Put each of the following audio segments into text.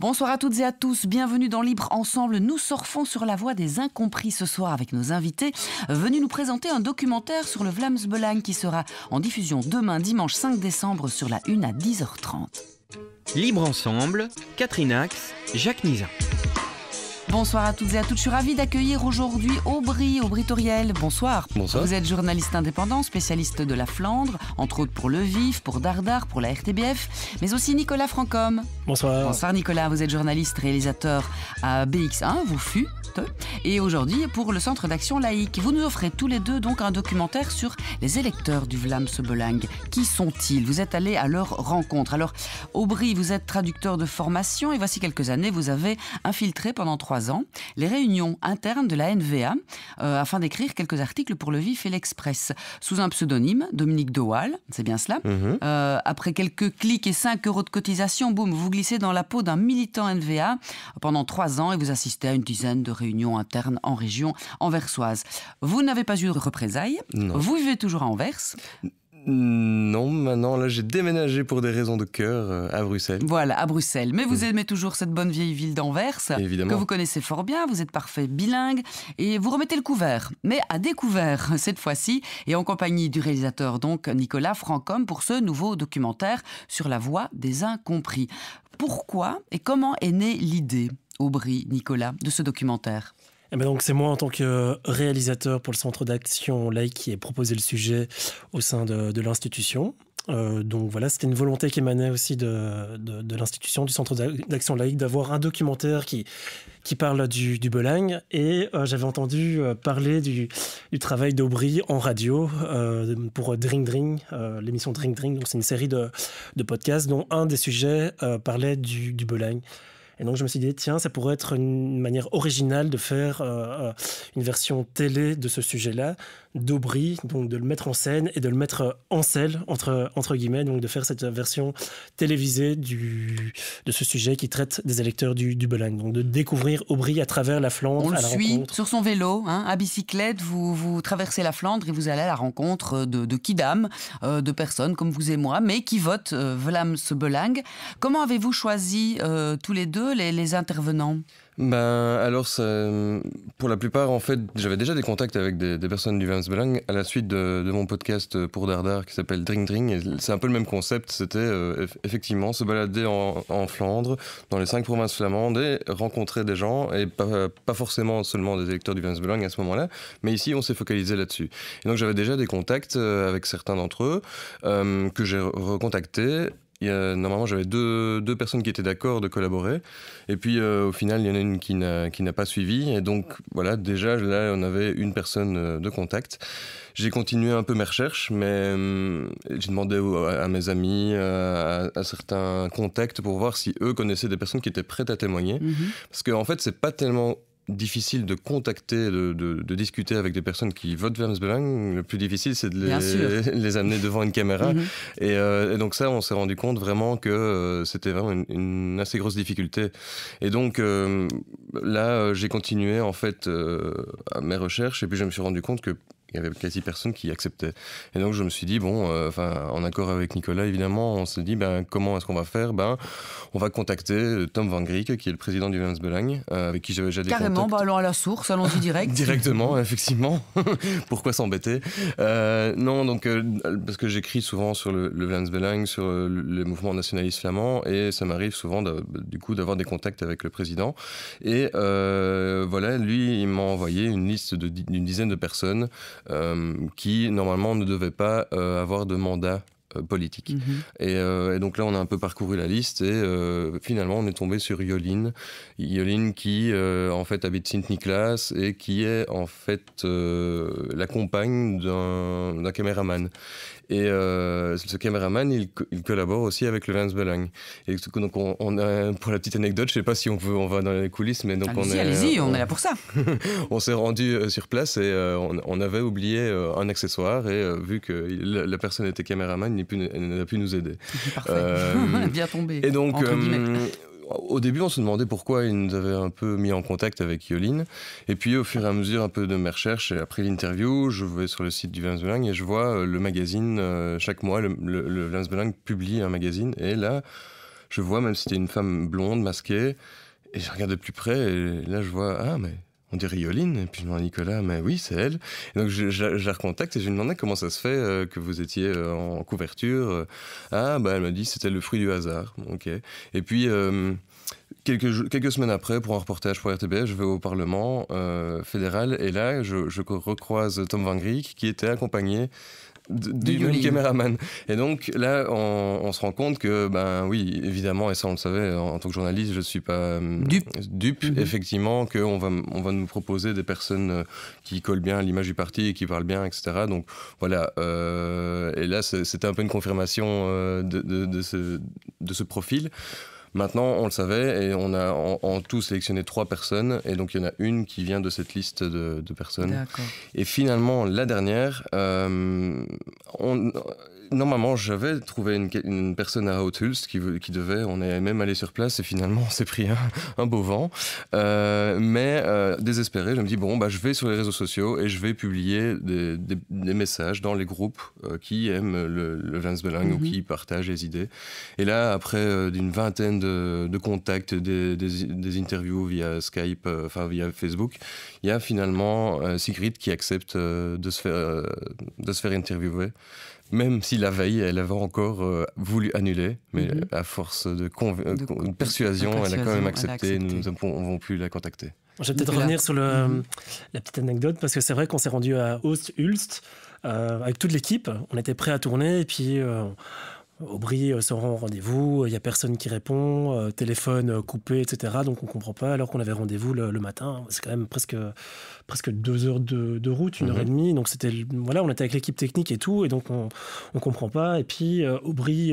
Bonsoir à toutes et à tous, bienvenue dans Libre Ensemble. Nous surfons sur la voie des incompris ce soir avec nos invités venus nous présenter un documentaire sur le Vlaams qui sera en diffusion demain dimanche 5 décembre sur la 1 à 10h30. Libre Ensemble, Catherine Axe, Jacques Nizin. Bonsoir à toutes et à tous, Je suis ravie d'accueillir aujourd'hui Aubry, Aubry Toriel. Bonsoir. Vous êtes journaliste indépendant, spécialiste de la Flandre, entre autres pour Le Vif, pour Dardar, pour la RTBF, mais aussi Nicolas Francom. Bonsoir. Bonsoir Nicolas, vous êtes journaliste réalisateur à BX1, vous fûtes, et aujourd'hui pour le Centre d'action laïque. Vous nous offrez tous les deux donc un documentaire sur les électeurs du Vlaams Belang. Qui sont-ils Vous êtes allé à leur rencontre. Alors Aubry, vous êtes traducteur de formation et voici quelques années, vous avez infiltré pendant trois ans les réunions internes de la NVA euh, afin d'écrire quelques articles pour le Vif et l'Express sous un pseudonyme, Dominique Dewal, c'est bien cela. Mhm. Euh, après quelques clics et 5 euros de cotisation, boum, vous glissez dans la peau d'un militant NVA pendant trois ans et vous assistez à une dizaine de réunions internes en région anversoise. Vous n'avez pas eu de représailles, vous vivez toujours à Anvers non, maintenant, là, j'ai déménagé pour des raisons de cœur euh, à Bruxelles. Voilà, à Bruxelles. Mais vous mm. aimez toujours cette bonne vieille ville d'Anvers, que vous connaissez fort bien, vous êtes parfait bilingue, et vous remettez le couvert, mais à découvert cette fois-ci, et en compagnie du réalisateur, donc Nicolas Francom, pour ce nouveau documentaire sur la voie des incompris. Pourquoi et comment est née l'idée, Aubry, Nicolas, de ce documentaire eh ben donc c'est moi en tant que euh, réalisateur pour le centre d'action Laïque, qui ai proposé le sujet au sein de, l'institution. Euh, donc voilà, c'était une volonté qui émanait aussi de, l'institution, du centre d'action laïque, d'avoir un documentaire qui, parle du, du Et euh, j'avais entendu parler du, travail d'Aubry en radio pour Dring Dring, l'émission Dring Dring. Donc c'est une série de, podcasts dont un des sujets parlait du, du et donc je me suis dit, tiens, ça pourrait être une manière originale de faire euh, euh, une version télé de ce sujet-là, d'Aubry, donc de le mettre en scène et de le mettre euh, en selle, entre, entre guillemets, donc de faire cette version télévisée du, de ce sujet qui traite des électeurs du, du Donc de découvrir Aubry à travers la Flandre. On suit sur son vélo, hein, à bicyclette, vous, vous traversez la Flandre et vous allez à la rencontre de, qui d'âme, de personnes comme vous et moi, mais qui votent euh, ce Belang. Comment avez-vous choisi tous les deux les, intervenants ben, alors, pour la plupart, en fait, j'avais déjà des contacts avec des, personnes du Belang à la suite de, mon podcast pour Dardar qui s'appelle Dring Dring. C'est un peu le même concept. C'était euh, effectivement se balader en, Flandre, dans les cinq provinces flamandes et rencontrer des gens, et pas, forcément seulement des électeurs du Belang à ce moment-là, mais ici, on s'est focalisé là-dessus. Et donc, j'avais déjà des contacts euh, avec certains d'entre eux euh, que j'ai recontactés normalement, j'avais deux, deux, personnes qui étaient d'accord de collaborer. Et puis, euh, au final, il y en a une qui n'a pas suivi. Et donc, voilà, déjà, là, on avait une personne euh, de contact. J'ai continué un peu mes recherches, mais euh, j'ai demandé à, mes amis, à, certains contacts pour voir si eux connaissaient des personnes qui étaient prêtes à témoigner. Mhm. Parce qu'en en fait, c'est pas tellement difficile de contacter, de, discuter avec des personnes qui votent vers vers Le plus difficile, c'est de les, amener devant une caméra. Mhm. Euh, et, donc ça, on s'est rendu compte vraiment que euh, c'était vraiment une, assez grosse difficulté. Et donc euh, là, j'ai continué en fait à mes recherches et puis je me suis rendu compte que il y avait quasi personne qui acceptait. Et donc je me suis dit bon, euh, enfin en accord avec Nicolas évidemment, on se dit ben comment est-ce qu'on va faire Ben on va contacter euh, Tom Van Griek qui est le président du Vlaams Belang euh, avec qui j'avais déjà des Carrément, contacts. Bah, allons à la source, allons-y direct. Directement, effectivement. Pourquoi s'embêter Non, donc parce que j'écris souvent sur le, Vlaams Belang, sur les mouvements nationalistes flamands et ça m'arrive souvent du coup d'avoir des contacts avec le président et voilà, lui il m'a envoyé une liste d'une dizaine de personnes euh, qui normalement ne devait pas euh, avoir de mandat euh, politique. Mhm. et, donc là, on a un peu parcouru la liste et finalement, on est tombé sur Yoline. Yoline qui, en fait, habite Sint-Niklas et qui est, en fait, la compagne d'un caméraman. Et euh, ce caméraman, il, collabore aussi avec le Vance Belang. Et donc, on, a, pour la petite anecdote, je ne sais pas si on veut, on va dans les coulisses, mais donc on Allez-y, on, euh, on, est là pour ça. on s'est rendu euh, sur place et on, avait oublié un accessoire et vu que la, personne était caméraman, il n'a pu, nous aider. Parfait. bien tombé. Et donc, au début, on se demandait pourquoi il nous avait un peu mis en contact avec Yoline. Et puis, au fur et à mesure un peu de mes recherches, et après l'interview, je vais sur le site du Vlaamsbelang et je vois euh, le magazine, euh, chaque mois, le, Vlaams publie un magazine. Et là, je vois, même si c'était une femme blonde, masquée, et je regarde de plus près, et là, je vois, ah, mais on dit Rioline et puis je demande à Nicolas mais oui c'est elle donc je, la recontacte et je lui demande comment ça se fait euh, que vous étiez euh, en couverture euh. ah bah elle m'a dit c'était le fruit du hasard ok et puis quelques, quelques semaines après pour un reportage pour RTB, je vais au Parlement fédéral et là je, je recroise Tom Van Griek qui était accompagné du caméraman Et donc là, on, se rend compte que, ben oui, évidemment, et ça on le savait, en, tant que journaliste, je ne suis pas euh, dupe, mhm. effectivement, qu'on va, on va nous proposer des personnes euh, qui collent bien à l'image du parti et qui parlent bien, etc. Donc voilà, euh, et là, c'était un peu une confirmation de, de, de, ce, de ce profil. Maintenant, on le savait et on a en, tout sélectionné trois personnes. Et donc, il y en a une qui vient de cette liste de, personnes. Et finalement, la dernière, euh, on, normalement, j'avais trouvé une, personne à Outhulst qui, qui, devait, on est même allé sur place et finalement, on s'est pris un, beau vent. Euh, mais euh, désespéré, je me dis, bon, bah, je vais sur les réseaux sociaux et je vais publier des, messages dans les groupes euh, qui aiment le, le ou mhm. qui partagent les idées. Et là, après d'une vingtaine de, contacts, des, des, interviews via Skype, enfin via Facebook, il y a finalement Sigrid qui accepte de se faire de se faire interviewer même si la veille, elle avait encore euh, voulu annuler, mais mhm. à force de, persuasion, elle a quand même accepté, nous n'avons plus la contacter. Je vais peut-être revenir sur le, mhm. la petite anecdote, parce que c'est vrai qu'on s'est rendu à ost ulst euh, avec toute l'équipe, on était prêt à tourner, et puis... Euh, Aubry euh, se rend au rendez-vous, il euh, n'y a personne qui répond, euh, téléphone coupé, etc. Donc on ne comprend pas, alors qu'on avait rendez-vous le, matin. C'est quand même presque, presque deux heures de, route, une heure et mhm. demie. Donc c'était, voilà, on était avec l'équipe technique et tout, et donc on ne comprend pas. Et puis Aubry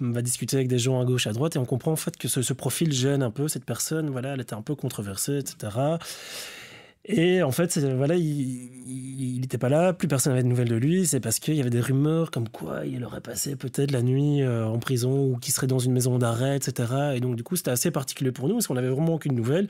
va discuter avec des gens à gauche, à droite, et on comprend en fait que ce, ce profil gêne un peu cette personne. Voilà, elle était un peu controversée, etc. Et en fait, voilà, il n'était pas là, plus personne n'avait de nouvelles de lui. C'est parce qu'il y avait des rumeurs comme quoi il aurait passé peut-être la nuit euh, en prison ou qu'il serait dans une maison d'arrêt, etc. Et donc, du coup, c'était assez particulier pour nous parce qu'on n'avait vraiment aucune nouvelle.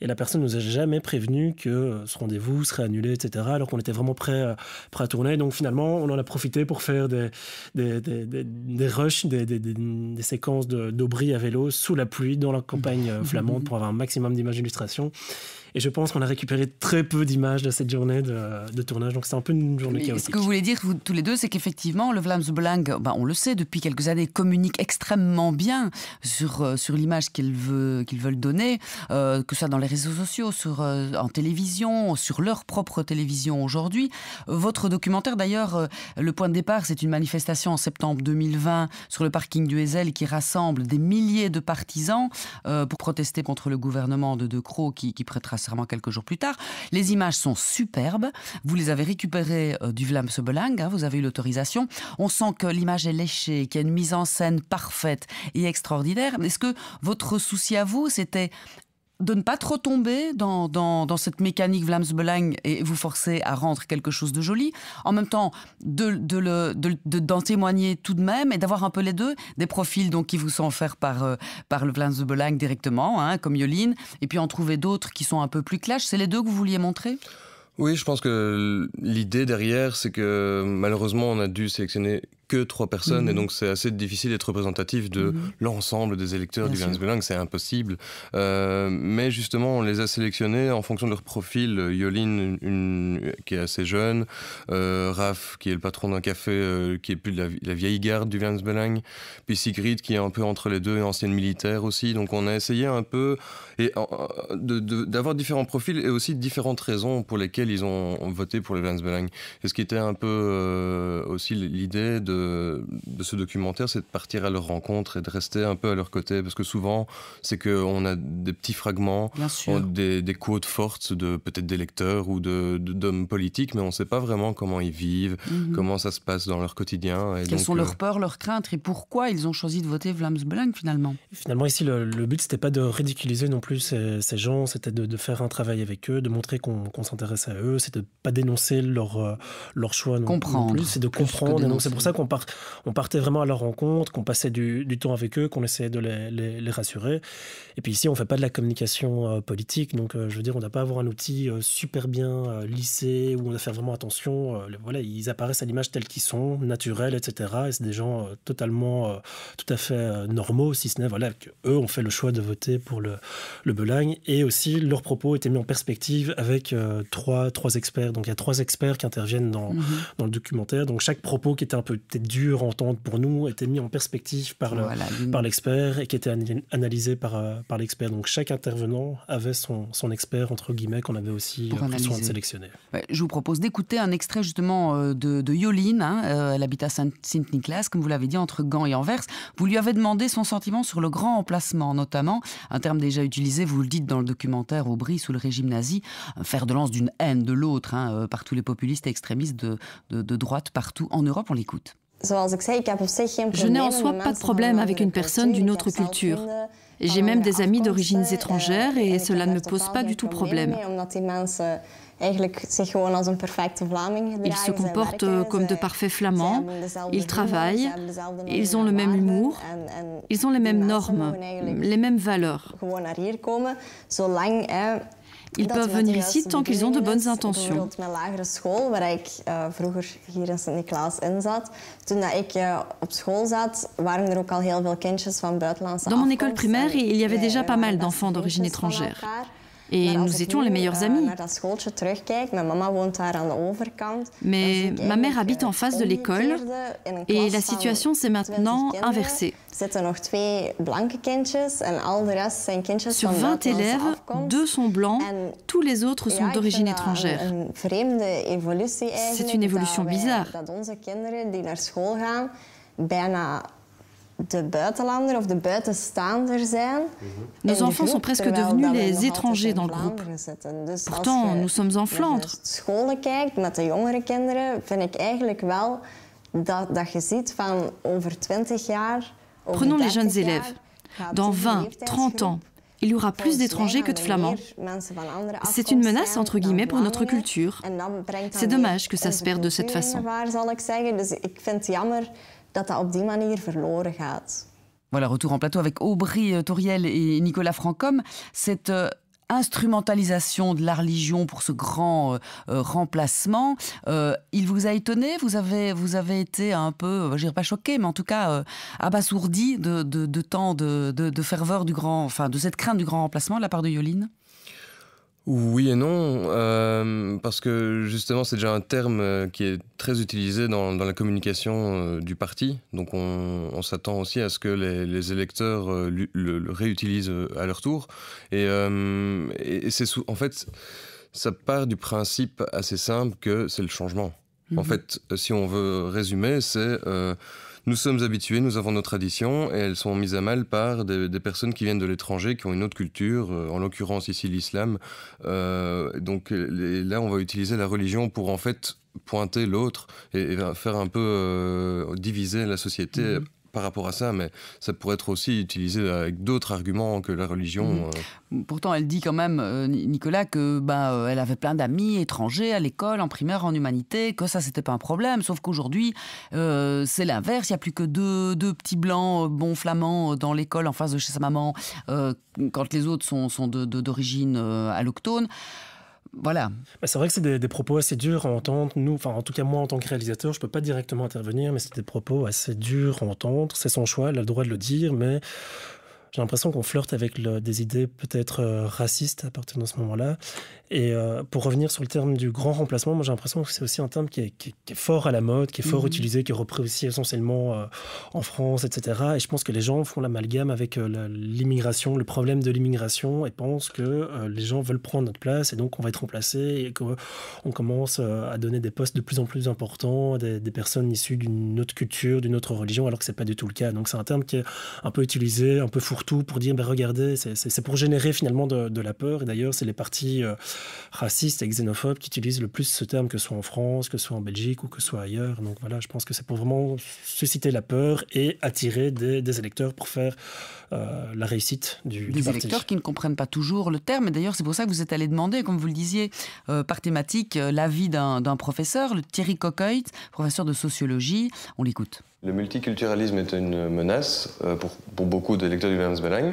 Et la personne nous a jamais prévenu que euh, ce rendez-vous serait annulé, etc. Alors qu'on était vraiment prêt, euh, prêt à tourner. Donc, finalement, on en a profité pour faire des, des, des, rushs, des, des séquences d'Aubry à vélo sous la pluie dans la campagne flamande pour avoir un maximum d'images d'illustration. Et je pense qu'on a récupéré très peu d'images de cette journée de, tournage. Donc c'est un peu une journée chaotique. Ce que vous voulez dire vous, tous les deux, c'est qu'effectivement, le Vlaams Belang, ben, on le sait depuis quelques années, communique extrêmement bien sur, euh, sur l'image qu'ils veut, veulent donner, euh, que ce soit dans les réseaux sociaux, sur, euh, en télévision, sur leur propre télévision aujourd'hui. Votre documentaire, d'ailleurs, le point de départ, c'est une manifestation en septembre 2020 sur le parking du Ezel qui rassemble des milliers de partisans pour protester contre le gouvernement de De Croo qui, qui prêtera vraiment quelques jours plus tard. Les images sont superbes. Vous les avez récupérées euh, du Vlam Belang. Hein, vous avez eu l'autorisation. On sent que l'image est léchée, qu'il y a une mise en scène parfaite et extraordinaire. Est-ce que votre souci à vous, c'était de ne pas trop tomber dans, cette mécanique Belang et vous forcer à rendre quelque chose de joli. En même temps, d'en de, de de, témoigner tout de même et d'avoir un peu les deux. Des profils donc qui vous sont offerts par, le euh, par le directement, hein, comme Yoline, et puis en trouver d'autres qui sont un peu plus clash. C'est les deux que vous vouliez montrer oui, je pense que l'idée derrière, c'est que malheureusement, on a dû sélectionner trois personnes, et mhm. donc c'est assez difficile d'être représentatif de mhm. l'ensemble des électeurs du Vélins c'est impossible. Euh, mais justement, on les a sélectionnés en fonction de leur profil. Yoline, une, qui est assez jeune, euh, Raph, qui est le patron d'un café, euh, qui est plus de la, vieille garde du Vélins puis Sigrid, qui est un peu entre les deux, et ancienne militaire aussi. Donc on a essayé un peu et, d'avoir différents profils et aussi différentes raisons pour lesquelles ils ont, voté pour le Vélins Et ce qui était un peu euh, aussi l'idée de de, ce documentaire, c'est de partir à leur rencontre et de rester un peu à leur côté. Parce que souvent, c'est qu'on a des petits fragments, des, des quotes fortes de peut-être des lecteurs ou d'hommes de, politiques, mais on ne sait pas vraiment comment ils vivent, mhm. comment ça se passe dans leur quotidien. Et Quelles sont leurs euh, peurs, leurs craintes et pourquoi ils ont choisi de voter Vlaams Belang finalement Finalement, ici, le, le but, c'était pas de ridiculiser non plus ces, gens, c'était de, faire un travail avec eux, de montrer qu'on s'intéresse à eux, c'est de pas dénoncer leur, euh, leur choix comprendre, non plus, c'est de comprendre. C'est pour ça qu'on on partait vraiment à leur rencontre, qu'on passait du, temps avec eux, qu'on essayait de les, rassurer. Et puis ici, on ne fait pas de la communication euh, politique, donc euh, je veux dire, on n'a pas avoir un outil euh, super bien lissé, où on doit faire vraiment attention. voilà, ils apparaissent à l'image telle qu'ils sont, naturels, etc. Et c'est des gens totalement, tout à fait normaux, si ce n'est voilà, qu'eux ont fait le choix de voter pour le, le Belagne. Et aussi, leurs propos étaient mis en perspective avec trois, experts. Donc il y a trois experts qui interviennent dans, mm-hmm. dans le documentaire. Donc chaque propos qui était un peu peut dur à entendre pour nous était mis en perspective par l'expert et qui était analysé par, euh, par l'expert. Donc chaque intervenant avait son, expert, entre guillemets, qu'on avait aussi euh, sélectionné. je vous propose d'écouter un extrait justement euh, de, Yoline, hein, elle habite à Saint-Nicolas, comme vous l'avez dit, entre Gand et Anvers. Vous lui avez demandé son sentiment sur le grand emplacement, notamment, un terme déjà utilisé, vous le dites dans le documentaire Aubry, sous le régime nazi, un fer de lance d'une haine de l'autre hein, par tous les populistes et extrémistes de, de droite partout en Europe. On l'écoute. Je n'ai en soi pas de problème avec une personne d'une autre culture. J'ai même des amis d'origines eh, étrangères eh, et eh, cela ne me pose pas du tout problème. Ils se comportent comme de parfaits Flamands. Ils travaillent. Ils ont le même humour. Ils ont les mêmes normes, les mêmes valeurs. Ils peuvent er venir ici tant qu'ils ont de bonnes intentions. Dans mon école primaire, il y avait déjà pas eh, mal d'enfants d'origine étrangère. Et nous étions les meilleurs eh, amis. Mais ma mère habite en face de l'école et la situation s'est maintenant inversée. Sur 20 élèves, deux sont blancs, tous les autres sont d'origine étrangère. C'est une évolution bizarre de buitenlander of de buitenstaander Nos enfants sont presque devenus les étrangers dans le groupe. Pourtant, nous sommes en Flandre. over Prenons les jeunes élèves. Dans 20, 30 ans, il y aura plus d'étrangers que de flamands. C'est une menace, entre guillemets, pour notre culture. C'est dommage que ça se perde de cette façon. Voilà, retour en plateau avec Aubry euh, Toriel et Nicolas Francom. Cette euh, instrumentalisation de la religion pour ce grand euh, remplacement, il vous a étonné Vous avez, vous avez été un peu, je ne dirais pas choqué, mais en tout cas abasourdi de, de, de, de, ferveur du grand, enfin de cette crainte du grand remplacement de la part de Yoline oui et non, euh, parce que justement c'est déjà un terme euh, qui est très utilisé dans, la communication euh, du parti, donc on, s'attend aussi à ce que les, électeurs le, réutilisent à leur tour, et, c'est en fait ça part du principe assez simple que c'est le changement. En mhm. fait, si on veut résumer, c'est nous sommes habitués, nous avons nos traditions, et elles sont mises à mal par des, personnes qui viennent de l'étranger, qui ont une autre culture, euh, en l'occurrence ici l'islam. Euh, donc là, on va utiliser la religion pour en fait pointer l'autre et, faire un peu euh, diviser la société. Mm-hmm par rapport à ça, mais ça pourrait être aussi utilisé avec d'autres arguments que la religion. Mhm. Euh. Pourtant, elle dit quand même, euh, Nicolas, que bah, euh, elle avait plein d'amis étrangers à l'école, en primaire, en humanité, que ça, c'était pas un problème. Sauf qu'aujourd'hui, c'est l'inverse. Il n'y a plus que deux, deux petits blancs, bons flamands, dans l'école en face de chez sa maman, quand les autres sont, sont d'origine de, alloctone voilà. Bah, c'est vrai que c'est des, propos assez durs à entendre. Nous, enfin, en tout cas, moi, en tant que réalisateur, je ne peux pas directement intervenir, mais c'est des propos assez durs à entendre. C'est son choix, elle a le droit de le dire, mais j'ai l'impression qu'on flirte avec des idées peut-être euh, racistes à partir de ce moment-là. Et euh, pour revenir sur le terme du grand remplacement, moi j'ai l'impression que c'est aussi un terme qui est, fort à la mode, qui est fort mmh. utilisé, qui est repris aussi essentiellement euh, en France, etc. Et je pense que les gens font l'amalgame avec l'immigration, le problème de l'immigration, et pensent que les gens veulent prendre notre place, et donc on va être remplacé et qu'on commence à donner des postes de plus en plus importants à des, personnes issues d'une autre culture, d'une autre religion, alors que c'est pas du tout le cas. Donc c'est un terme qui est un peu utilisé, un peu fourré pour pour dire, ben, regardez, c'est pour générer finalement de, la peur. Et d'ailleurs, c'est les partis euh, racistes et xénophobes qui utilisent le plus ce terme, que ce soit en France, que ce soit en Belgique ou que ce soit ailleurs. Donc voilà, je pense que c'est pour vraiment susciter la peur et attirer des, électeurs pour faire euh, la réussite du, des électeurs qui ne comprennent pas toujours le terme. Et d'ailleurs, c'est pour ça que vous êtes allé demander, comme vous le disiez, euh, par thématique, l'avis d'un professeur, le Thierry Coqueuil, professeur de sociologie. On l'écoute. Le multiculturalisme est une menace euh, pour, pour beaucoup de lecteurs du Belang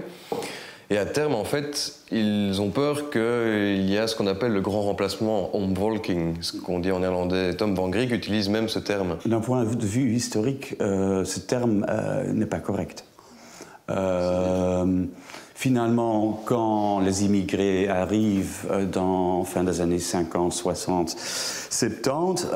Et à terme, en fait, ils ont peur qu'il y a ce qu'on appelle le grand remplacement, omvolking, ce qu'on dit en néerlandais. Tom Van Griek utilise même ce terme. D'un point de vue historique, euh, ce terme euh, n'est pas correct. Finalement, quand les immigrés arrivent euh, dans fin des années 50, 60, 70,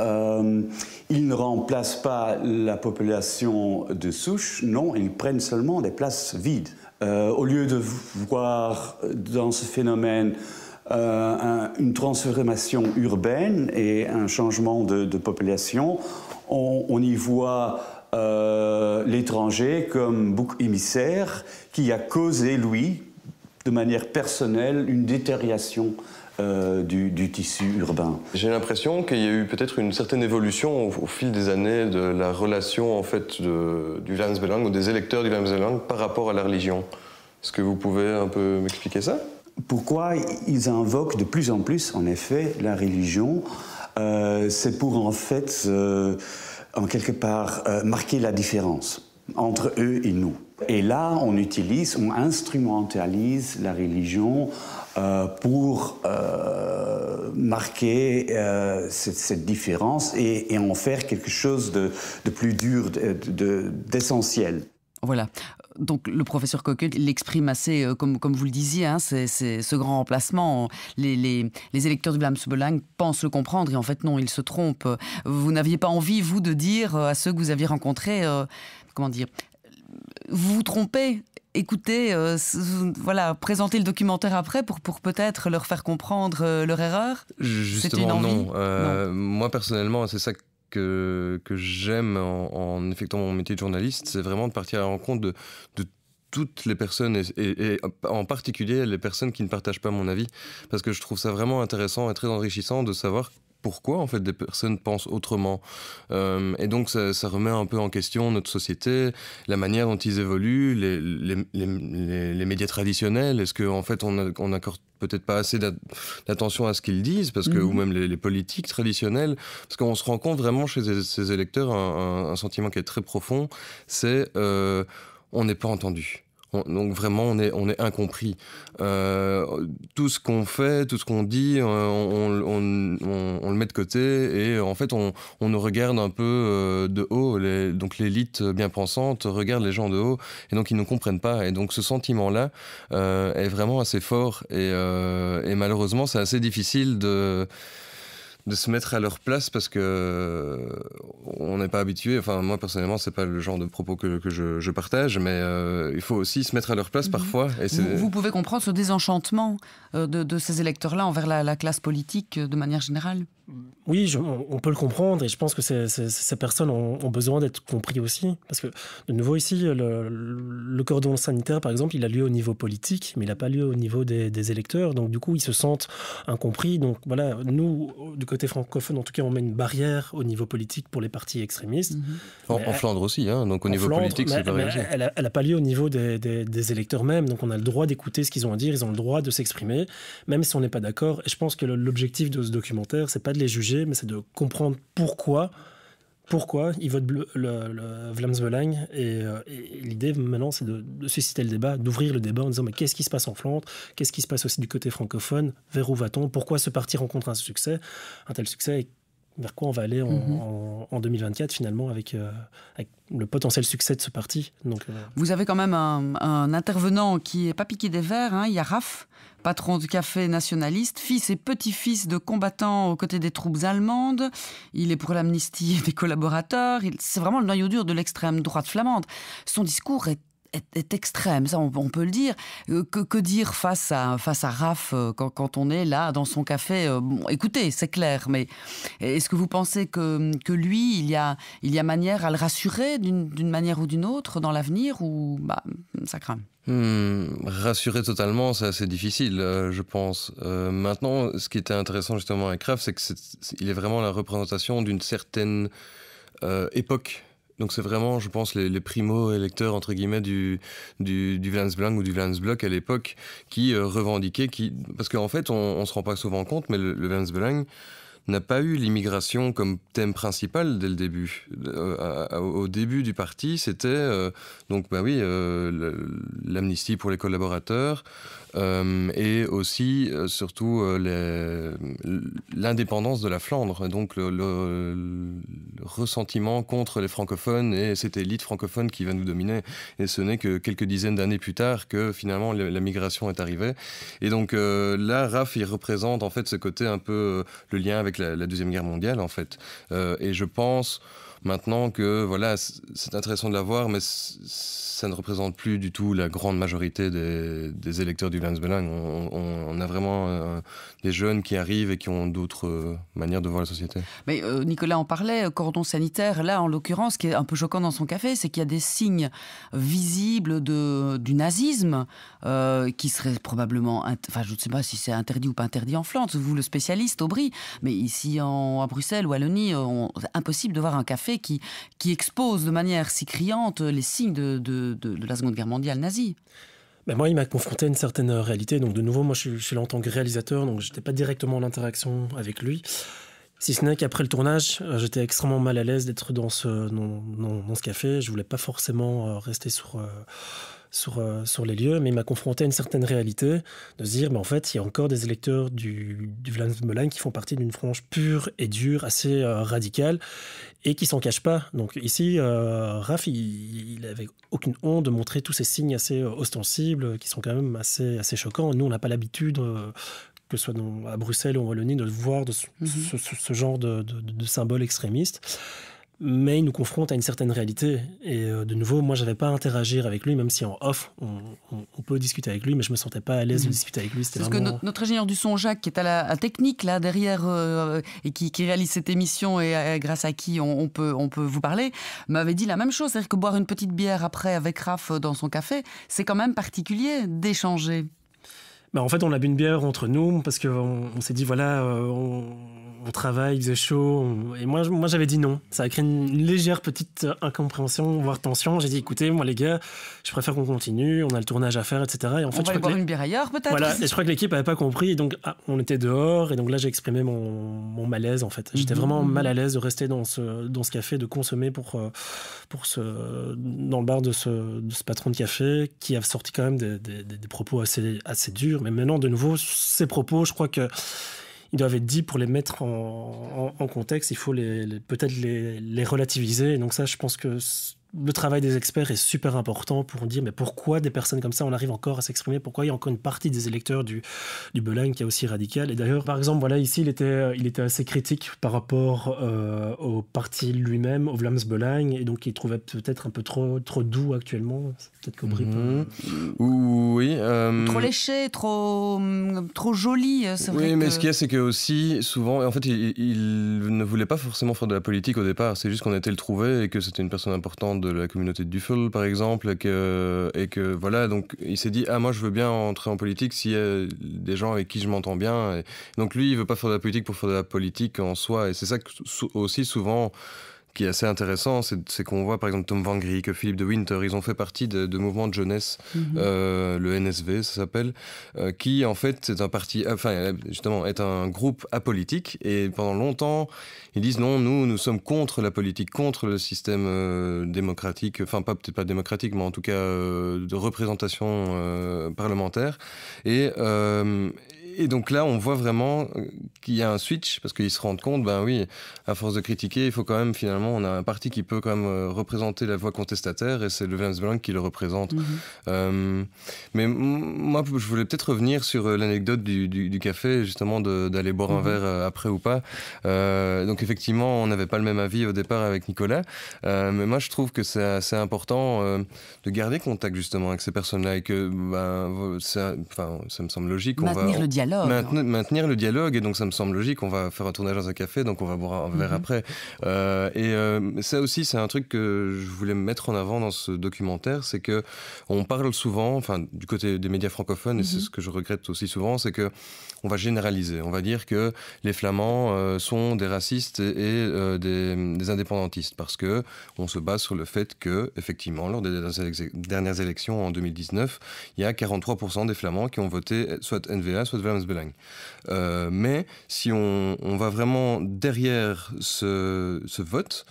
ils ne remplacent pas la population de souche, non, ils prennent seulement des places vides. Euh, au lieu de voir dans ce phénomène euh, une transformation urbaine et un changement de, population, on, y voit l'étranger comme bouc émissaire qui a causé, lui, de manière personnelle, une détérioration euh, du, tissu urbain. J'ai l'impression qu'il y a eu peut-être une certaine évolution au, fil des années de la relation en fait de, du ou des électeurs du Belang par rapport à la religion. Est-ce que vous pouvez un peu m'expliquer ça Pourquoi ils invoquent de plus en plus, en effet, la religion euh, C'est pour en fait, euh, en quelque part, marquer la différence entre eux et nous. Et là, on utilise, on instrumentalise la religion euh, pour euh, marquer euh, cette, différence et, en faire quelque chose de, plus dur, d'essentiel. voilà. Donc le professeur Coquet l'exprime assez, comme, vous le disiez, hein, c'est ce grand remplacement. Les, électeurs du Blam-Subelang pensent le comprendre et en fait non, ils se trompent. Vous n'aviez pas envie, vous, de dire à ceux que vous aviez rencontrés, comment dire, vous vous trompez. Écoutez, euh, voilà, présentez le documentaire après pour, pour peut-être leur faire comprendre euh, leur erreur. Justement, une envie. Non. Euh, moi, personnellement, c'est ça que, que j'aime en, effectuant mon métier de journaliste, c'est vraiment de partir à la rencontre de, toutes les personnes, et, en particulier les personnes qui ne partagent pas mon avis, parce que je trouve ça vraiment intéressant et très enrichissant de savoir pourquoi en fait des personnes pensent autrement. Euh, et donc ça, remet un peu en question notre société, la manière dont ils évoluent, les, médias traditionnels. Est-ce qu'en fait on, n'accorde accorde peut-être pas assez d'attention à ce qu'ils disent, parce que, mhm. ou même les, politiques traditionnelles, parce qu'on se rend compte vraiment chez ces, électeurs un, sentiment qui est très profond, c'est euh, on n'est pas entendu donc vraiment, on est, on est incompris. Euh, tout ce qu'on fait, tout ce qu'on dit, euh, on, on, le met de côté et en fait, on, nous regarde un peu euh, de haut. donc l'élite bien pensante regarde les gens de haut et donc ils ne comprennent pas. Et donc ce sentiment-là est vraiment assez fort et, et malheureusement, c'est assez difficile de de se mettre à leur place parce que euh, on n'est pas habitué. Enfin, moi personnellement, c'est pas le genre de propos que, je, partage, mais euh, il faut aussi se mettre à leur place mhm. parfois. Et vous, pouvez comprendre ce désenchantement euh, de, ces électeurs-là envers la, classe politique euh, de manière générale Oui, on, peut le comprendre et je pense que ces, ces, personnes ont, besoin d'être compris aussi. Parce que, de nouveau, ici, le, cordon sanitaire, par exemple, il a lieu au niveau politique, mais il n'a pas lieu au niveau des, électeurs. Donc, du coup, ils se sentent incompris. Donc, voilà, nous, du côté francophone, en tout cas, on met une barrière au niveau politique pour les partis extrémistes. Mhm. en, Flandre aussi, hein, donc au niveau politique, politique, c'est pas Elle n'a pas lieu au niveau des, des électeurs même. Donc, on a le droit d'écouter ce qu'ils ont à dire, ils ont le droit de s'exprimer même si on n'est pas d'accord. Et je pense que l'objectif de ce documentaire, c'est pas de les juger, mais c'est de comprendre pourquoi pourquoi ils votent le, Vlaams Belang. Et, euh, l'idée maintenant, c'est de, susciter le débat, d'ouvrir le débat en disant mais qu'est-ce qui se passe en Flandre Qu'est-ce qui se passe aussi du côté francophone Vers où va-t-on Pourquoi ce parti rencontre un succès, un tel succès vers quoi on va aller en, 2024 mhm. finalement euh, avec, le potentiel succès de ce parti. Donc, euh, Vous avez quand même un, intervenant qui n'est pas piqué des verres, hein, Yaraf, patron du café nationaliste, fils et petit-fils de combattants aux côtés des troupes allemandes. Il est pour l'amnistie des collaborateurs. C'est vraiment le noyau dur de l'extrême droite flamande. Son discours est est, extrême, ça on, peut le dire. Euh, que, dire face à, face à Raph euh, quand, on est là dans son café euh, Écoutez, c'est clair, mais est-ce que vous pensez que, que lui, il y, a, il y a manière à le rassurer d'une manière ou d'une autre dans l'avenir ou bah, ça craint hmm, rassurer totalement, c'est assez difficile, je pense. maintenant, ce qui était intéressant justement avec Raph, c'est qu'il est, est, vraiment la représentation d'une certaine époque donc c'est vraiment, je pense, les, les primo-électeurs, entre guillemets, du, du, du ou du Vlaamsblok à l'époque, qui euh, revendiquaient, qui... parce qu'en fait, on ne se rend pas souvent compte, mais le, le n'a pas eu l'immigration comme thème principal dès le début. Euh, au début du parti, c'était euh, donc bah oui l'amnistie pour les collaborateurs, euh, et aussi euh, surtout euh, l'indépendance de la Flandre, donc le, ressentiment contre les francophones et cette élite francophone qui va nous dominer. Et ce n'est que quelques dizaines d'années plus tard que finalement la, migration est arrivée. Et donc là, RAF, il représente en fait ce côté un peu le lien avec la, la Deuxième Guerre mondiale en fait. et je pense... Maintenant que voilà, c'est intéressant de l'avoir, mais ça ne représente plus du tout la grande majorité des, électeurs du Landsbelang. On, on, a vraiment euh, des jeunes qui arrivent et qui ont d'autres euh, manières de voir la société. Mais euh, Nicolas en parlait, cordon sanitaire, là en l'occurrence, ce qui est un peu choquant dans son café, c'est qu'il y a des signes visibles de, du nazisme qui serait probablement, enfin je ne sais pas si c'est interdit ou pas interdit en Flandre, vous le spécialiste, Aubry, mais ici en, à Bruxelles ou à c'est impossible de voir un café qui, qui expose de manière si criante les signes de, la Seconde Guerre mondiale nazie. Mais ben, moi, il m'a confronté à une certaine réalité. Donc, de nouveau, moi, je suis, là en tant que réalisateur, donc je n'étais pas directement en interaction avec lui. Si ce n'est qu'après le tournage, euh, j'étais extrêmement mal à l'aise d'être dans ce, dans, ce café. Je voulais pas forcément euh, rester sur, euh, sur, sur les lieux, mais il m'a confronté à une certaine réalité de se dire, mais ben, en fait, il y a encore des électeurs du, du Vlaams qui font partie d'une frange pure et dure, assez radicale, et qui s'en cache pas. Donc ici, euh, Raph, il, n'avait avait aucune honte de montrer tous ces signes assez euh, ostensibles qui sont quand même assez, assez choquants. Nous, on n'a pas l'habitude, euh, que ce soit à Bruxelles ou en Wallonie, de voir de ce, mhm. genre de, de, de symboles extrémistes mais il nous confronte à une certaine réalité. Et euh, de nouveau, moi, j'avais pas à interagir avec lui, même si en off, on, on, peut discuter avec lui, mais je me sentais pas à l'aise de mhm. discuter avec lui. C'est parce que notre ingénieur du son, Jacques, qui est à la technique là derrière euh, et qui, réalise cette émission et euh, grâce à qui on, peut on peut vous parler, m'avait dit la même chose, c'est-à-dire que boire une petite bière après avec Raph dans son café, c'est quand même particulier d'échanger. Ben, en fait, on a bu une bière entre nous parce qu'on on, s'est dit voilà, on on travaille, il faisait chaud. Et moi, moi j'avais dit non. Ça a créé une légère petite euh, incompréhension, voire tension. J'ai dit, écoutez, moi, les gars, je préfère qu'on continue. On a le tournage à faire, etc. Et en fait, on je boire une bière ailleurs, peut-être. Voilà. Et je crois que l'équipe n'avait pas compris. Et donc, ah, on était dehors. Et donc là, j'ai exprimé mon, malaise, en fait. Mhm. J'étais vraiment mhm. mal à l'aise de rester dans ce, dans ce café, de consommer pour, euh, pour ce, dans le bar de ce, patron de café qui a sorti quand même des, des propos assez, assez durs. Mais maintenant, de nouveau, ces propos, je crois que il doivent être dit pour les mettre en, contexte. Il faut les, peut-être les, les relativiser. donc ça, je pense que le travail des experts est super important pour dire mais pourquoi des personnes comme ça on arrive encore à s'exprimer, pourquoi il y a encore une partie des électeurs du, du qui est aussi radicale. Et d'ailleurs, par exemple, voilà, ici il était, euh, il était assez critique par rapport euh, au parti lui-même, au Vlaams Belang et donc il trouvait peut-être un peu trop, trop doux actuellement. Peut-être compris. Mhm. Oui. Euh, trop léché, trop, trop joli. Oui, mais ce qu'il y a, c'est que aussi, souvent, en fait, il, il ne voulait pas forcément faire de la politique au départ, c'est juste qu'on était le trouvé et que c'était une personne importante de la communauté de Duffel, par exemple, et que, et que voilà, donc il s'est dit ah moi je veux bien entrer en politique s'il y a des gens avec qui je m'entends bien. donc lui, il veut pas faire de la politique pour faire de la politique en soi, et c'est ça que aussi souvent qui est assez intéressant, c'est qu'on voit par exemple Tom Van Griek, Philippe de Winter, ils ont fait partie de, de mouvements de jeunesse, mhm. euh, le NSV ça s'appelle, euh, qui en fait est un parti, euh, enfin justement est un groupe apolitique et pendant longtemps ils disent non nous nous sommes contre la politique, contre le système euh, démocratique, enfin pas peut-être pas démocratique mais en tout cas de représentation parlementaire et et donc là, on voit vraiment euh, qu'il y a un switch parce qu'ils se rendent compte, ben oui, à force de critiquer, il faut quand même finalement, on a un parti qui peut quand même euh, représenter la voix contestataire et c'est le Vlaams qui le représente. Mhm. Euh, mais moi, je voulais peut-être revenir sur l'anecdote du, café, justement, d'aller boire un mhm. verre après ou pas. donc effectivement, on n'avait pas le même avis au départ avec Nicolas, mais moi je trouve que c'est assez important de garder contact justement avec ces personnes-là et que, ben, ça, ça me semble logique. on va, Maintenir, le dialogue, et donc ça me semble logique, on va faire un tournage dans un café, donc on va boire un verre mhm. après. Euh, et euh, ça aussi, c'est un truc que je voulais mettre en avant dans ce documentaire, c'est que on parle souvent, enfin du côté des médias francophones, et c'est mhm. ce que je regrette aussi souvent, c'est que on va généraliser, on va dire que les Flamands euh, sont des racistes et, des, indépendantistes, parce que on se base sur le fait que, effectivement, lors des dernières élections en 2019, il y a 43% des Flamands qui ont voté soit NVA, soit euh, mais si on, va vraiment derrière ce, ce vote,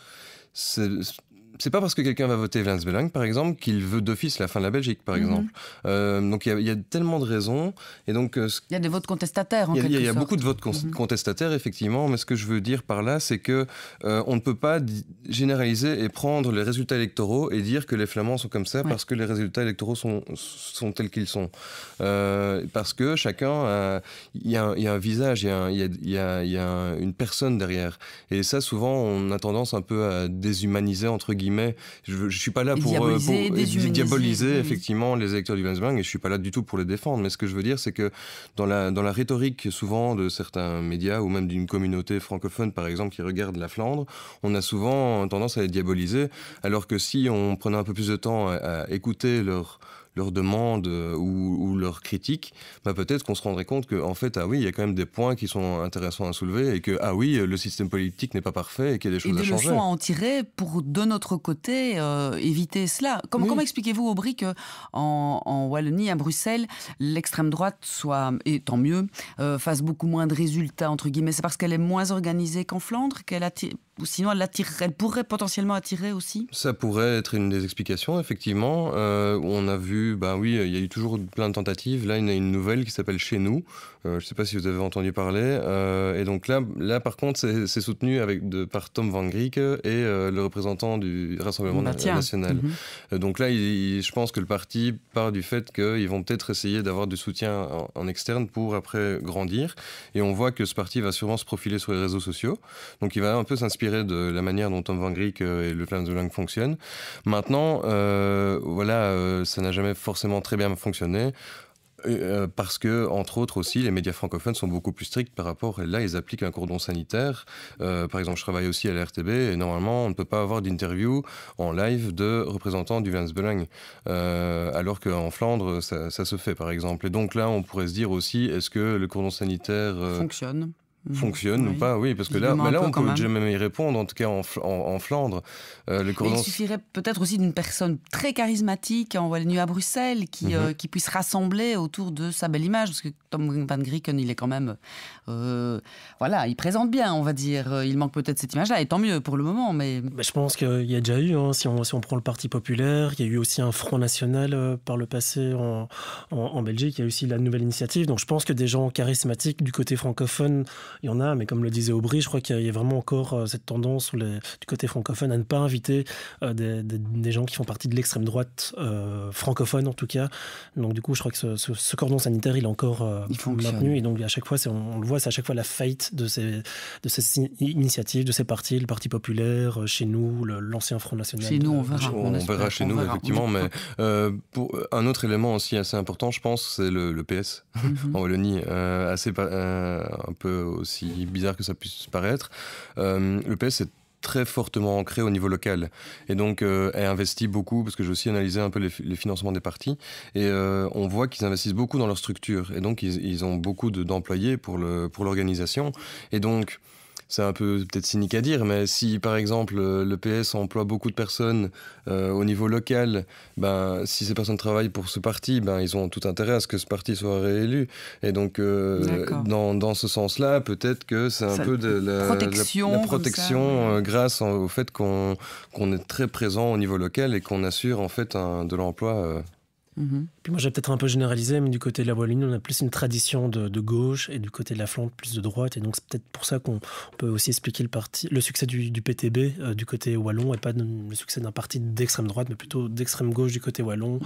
c'est pas parce que quelqu'un va voter Vlaams Belang, par exemple, qu'il veut d'office la fin de la Belgique, par exemple. donc il y, a tellement de raisons. Et donc, il y a des votes contestataires, en Il y a, y a, beaucoup de votes contestataires, effectivement. Mais ce que je veux dire par là, c'est qu'on ne peut pas généraliser et prendre les résultats électoraux et dire que les Flamands sont comme ça parce que les résultats électoraux sont, tels qu'ils sont. parce que chacun, il y, a un visage, il y a, une personne derrière. Et ça, souvent, on a tendance un peu à déshumaniser, entre guillemets, je, ne suis pas là pour, euh, diaboliser, euh, effectivement les électeurs du Benzbang et je suis pas là du tout pour les défendre. Mais ce que je veux dire, c'est que dans la, dans la rhétorique souvent de certains médias ou même d'une communauté francophone, par exemple, qui regarde la Flandre, on a souvent tendance à les diaboliser. Alors que si on prenait un peu plus de temps à écouter leur leurs demande euh, ou, ou leurs critiques, bah peut-être qu'on se rendrait compte qu'en fait, ah oui, il y a quand même des points qui sont intéressants à soulever et que ah oui, le système politique n'est pas parfait et qu'il y a des choses et des à leçons à en tirer pour de notre côté euh, éviter cela. Comment, comment expliquez-vous Aubry que en, Wallonie, à Bruxelles, l'extrême droite soit et tant mieux euh, fasse beaucoup moins de résultats entre guillemets C'est parce qu'elle est moins organisée qu'en Flandre qu'elle attire ou sinon, elle, elle pourrait potentiellement attirer aussi Ça pourrait être une des explications, effectivement. Euh, on a vu, ben oui, il y a eu toujours plein de tentatives. Là, il y a une nouvelle qui s'appelle Chez nous. Euh, je ne sais pas si vous avez entendu parler. Euh, et donc là, là par contre, c'est soutenu avec, de, par Tom Van Griek et le représentant du Rassemblement national. Mhm. Donc là, je pense que le parti part du fait qu'ils vont peut-être essayer d'avoir du soutien en, en externe pour après grandir. Et on voit que ce parti va sûrement se profiler sur les réseaux sociaux. Donc il va un peu s'inspirer de la manière dont Tom Van Griek euh, et le Flandre de Lang fonctionnent. Maintenant, euh, voilà, euh, ça n'a jamais forcément très bien fonctionné. parce que, entre autres aussi, les médias francophones sont beaucoup plus stricts par rapport, et là, ils appliquent un cordon sanitaire. par exemple, je travaille aussi à l'RTB, et normalement, on ne peut pas avoir d'interview en live de représentants du Vlaams Belang, alors qu'en Flandre, ça, ça, se fait, par exemple. Et donc là, on pourrait se dire aussi, est-ce que le cordon sanitaire... Fonctionne Mm. fonctionne ou pas Oui, parce que là, mais là on peut déjà même. y répondre, en tout cas en, Flandre. Euh, il suffirait peut-être aussi d'une personne très charismatique envoyée à Bruxelles qui, mhm. euh, qui puisse rassembler autour de sa belle image, parce que Tom Van Grieken, il est quand même... Euh, voilà, il présente bien, on va dire. Il manque peut-être cette image-là, et tant mieux pour le moment, mais... je pense qu'il y a déjà eu, hein, si, on, si on prend le Parti Populaire, il y a eu aussi un Front National par le passé en, en, en Belgique, il y a aussi la Nouvelle Initiative, donc je pense que des gens charismatiques du côté francophone il y en a, mais comme le disait Aubry, je crois qu'il y, a vraiment encore euh, cette tendance du côté francophone à ne pas inviter euh, des, gens qui font partie de l'extrême droite euh, francophone en tout cas. Donc du coup, je crois que ce, cordon sanitaire, il est encore maintenu et donc à chaque fois, on, on, le voit, c'est à chaque fois la faillite de ces, de initiatives, de ces partis, le Parti populaire, chez nous, l'ancien Front National. Chez nous, on verra. verra chez nous, effectivement, mais pour un autre élément aussi assez important, je pense, c'est le, PS mhm. en Wallonie, assez un peu aussi bizarre que ça puisse paraître, euh, le PS est très fortement ancré au niveau local. Et donc, euh, est elle investit beaucoup, parce que j'ai aussi analysé un peu les, financements des partis, et euh, on voit qu'ils investissent beaucoup dans leur structure. Et donc, ils, ont beaucoup d'employés pour l'organisation. et donc, c'est un peu peut-être cynique à dire, mais si par exemple euh, le PS emploie beaucoup de personnes euh, au niveau local, ben, si ces personnes travaillent pour ce parti, ben, ils ont tout intérêt à ce que ce parti soit réélu. Et donc, euh, dans, dans, ce sens-là, peut-être que c'est un peu de la protection, grâce au fait qu'on est très présent au niveau local et qu'on assure en fait un, de l'emploi. Mhm. Puis moi, j'ai peut-être un peu généralisé, mais du côté de la Wallonie, on a plus une tradition de, gauche et du côté de la Flandre, plus de droite. Et donc, c'est peut-être pour ça qu'on peut aussi expliquer le, parti, le succès du, PTB euh, du côté wallon et pas le succès d'un parti d'extrême droite, mais plutôt d'extrême gauche du côté wallon mhm.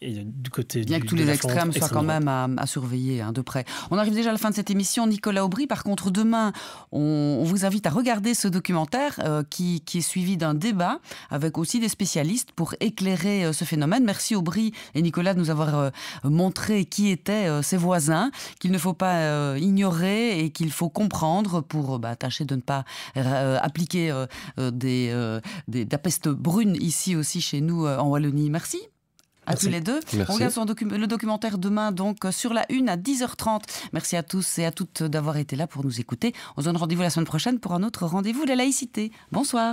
et du côté Bien que tous les extrêmes soient quand même à, surveiller hein, de près. On arrive déjà à la fin de cette émission. Nicolas Aubry, par contre, demain, on, vous invite à regarder ce documentaire euh, qui, est suivi d'un débat avec aussi des spécialistes pour éclairer euh, ce phénomène. Merci Aubry et Nicolas de nous avoir euh, montré qui étaient euh, ses voisins, qu'il ne faut pas euh, ignorer et qu'il faut comprendre pour bah, tâcher de ne pas appliquer des, des, brunes ici aussi chez nous en Wallonie. Merci. À tous les deux. On regarde le documentaire demain, donc sur la une à 10h30. Merci à tous et à toutes d'avoir été là pour nous écouter. On se donne rendez-vous la semaine prochaine pour un autre rendez-vous de la laïcité. Bonsoir.